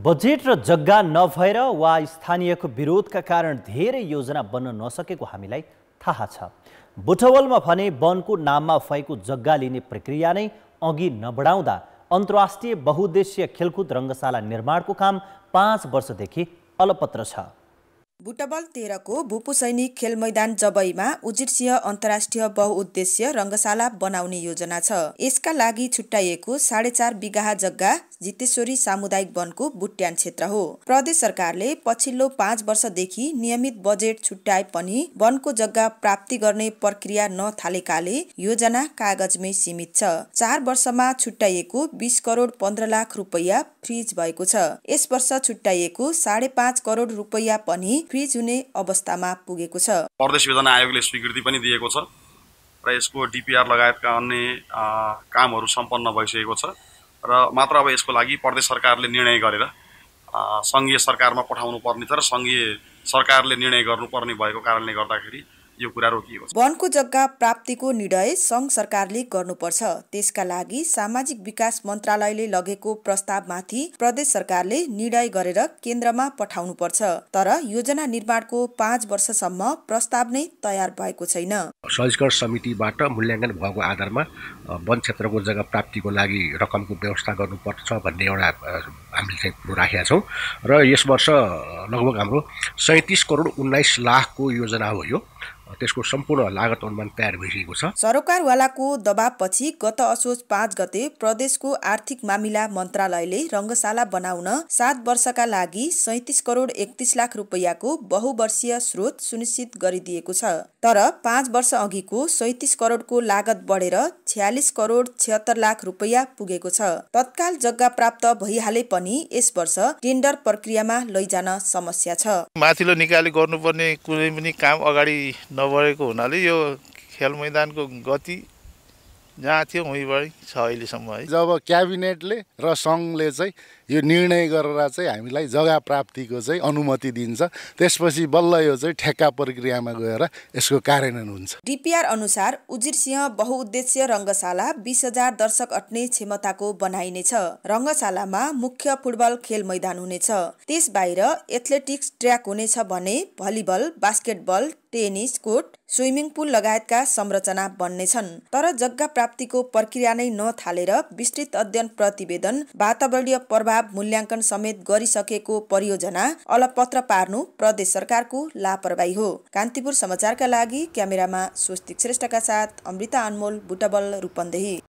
budget र जग्गा नभएर वा स्थानीयको विरोधका कारण धेरै योजना बन्न नसकेको हामीलाई थाहा छ बुटवलमा भने वनको नाममा भएको जग्गा लिने प्रक्रिया नै अघि नबढाउँदा अन्तर्राष्ट्रिय बहुद्देश्य खेलकुद रङ्गशाला निर्माणको काम पाँच वर्षदेखि अलपत्र छ बुटबल तेह्रको सैनिक खेल मैदान जबईमा उजिर्सीय अन्तर्राष्ट्रिय बहुउद्देश्य रङ्गशाला बनाउने योजना छ यसका लागि छुट्याइएको साढे चार बिगा जग्गा जितेश्वरी सामुदायिक वनको बुट्यान क्षेत्र हो प्रदेश सरकारले पछिल्लो पाँच वर्षदेखि नियमित बजेट छुट्याए पनि वनको जग्गा प्राप्ति गर्ने प्रक्रिया नथालेकाले योजना कागजमै सीमित छ चार वर्षमा छुट्याइएको बिस करोड पन्ध्र लाख रुपियाँ फ्रिज भएको छ यस वर्ष छुट्याइएको साढे पाँच करोड रुपियाँ पनि फ्रिज हुने अवस्थामा पुगेको छ प्रदेश योजना आयोगले स्वीकृति पनि दिएको छ र यसको डिपिआर लगायतका अन्य कामहरू सम्पन्न भइसकेको छ र मात्र अब यसको लागि प्रदेश सरकारले निर्णय गरेर सङ्घीय सरकारमा पठाउनु पर्ने छ र सङ्घीय सरकारले निर्णय गर्नुपर्ने भएको कारणले गर्दाखेरि यो कुरा रोकिएको छ वनको जग्गा प्राप्तिको निर्णय सङ्घ सरकारले गर्नुपर्छ त्यसका लागि सामाजिक विकास मन्त्रालयले लगेको प्रस्तावमाथि प्रदेश सरकारले निर्णय गरेर केन्द्रमा पठाउनुपर्छ तर योजना निर्माणको पाँच वर्षसम्म प्रस्ताव नै तयार भएको छैन सञ्जकर समितिबाट मूल्याङ्कन भएको आधारमा वन क्षेत्रको जग्गा प्राप्तिको लागि रकमको व्यवस्था गर्नुपर्छ भन्ने एउटा हामीले चाहिँ कुरो राखेका छौँ र यस वर्ष लगभग हाम्रो सैँतिस करोड उन्नाइस लाखको योजना हो यो त्यसको सम्पूर्ण लागत अनुमान तयार भइसकेको छ सरकारवालाको दबावपछि गत असोज पाँच गते प्रदेशको आर्थिक मामिला मन्त्रालयले रङ्गशाला बनाउन सात वर्षका लागि सैतिस करोड एकतिस लाख रुपियाँको बहुवर्षीय स्रोत सुनिश्चित गरिदिएको छ तर पाँच वर्ष अघिको सैतिस करोडको लागत बढेर छ्यालिस करोड छिहत्तर लाख रुपियाँ पुगेको छ तत्काल जग्गा प्राप्त भइहाले पनि यस वर्ष टेन्डर प्रक्रियामा लैजान समस्या छ माथिल्लो निकाले गर्नुपर्ने कुनै पनि काम अगाडि नबढेको हुनाले यो खेल मैदानको गति जहाँ थियो उहीँबाटै छ अहिलेसम्म है जब क्याबिनेटले र सङ्घले चाहिँ यो निर्णय गरेर चाहिँ हामीलाई जग्गा प्राप्तिको चाहिँ अनुमति दिन्छ त्यसपछि बल्ल यो चाहिँ ठेक्का प्रक्रियामा गएर यसको कार्यान्वयन हुन्छ डिपिआर अनुसार उजिर सिंह बहुउद्देश्य रङ्गशाला बिस हजार दर्शक अट्ने क्षमताको बनाइनेछ रङ्गशालामा मुख्य फुटबल खेल मैदान हुनेछ त्यस बाहिर एथलेटिक्स ट्र्याक हुनेछ भने volleyball basketball tennis court swimming pool लगायतका संरचना बन्नेछन् तर जग्गा प्राप्तिको प्रक्रिया नै नथालेर विस्तृत अध्ययन प्रतिवेदन वातावरणीय प्रभाव चुनाव मूल्याङ्कन समेत गरिसकेको परियोजना अलपत्र पार्नु प्रदेश सरकारको लापरवाही हो कान्तिपुर समाचारका लागि क्यामेरामा स्वस्तिक श्रेष्ठका साथ अमृता अनमोल बुटबल रूपन्देही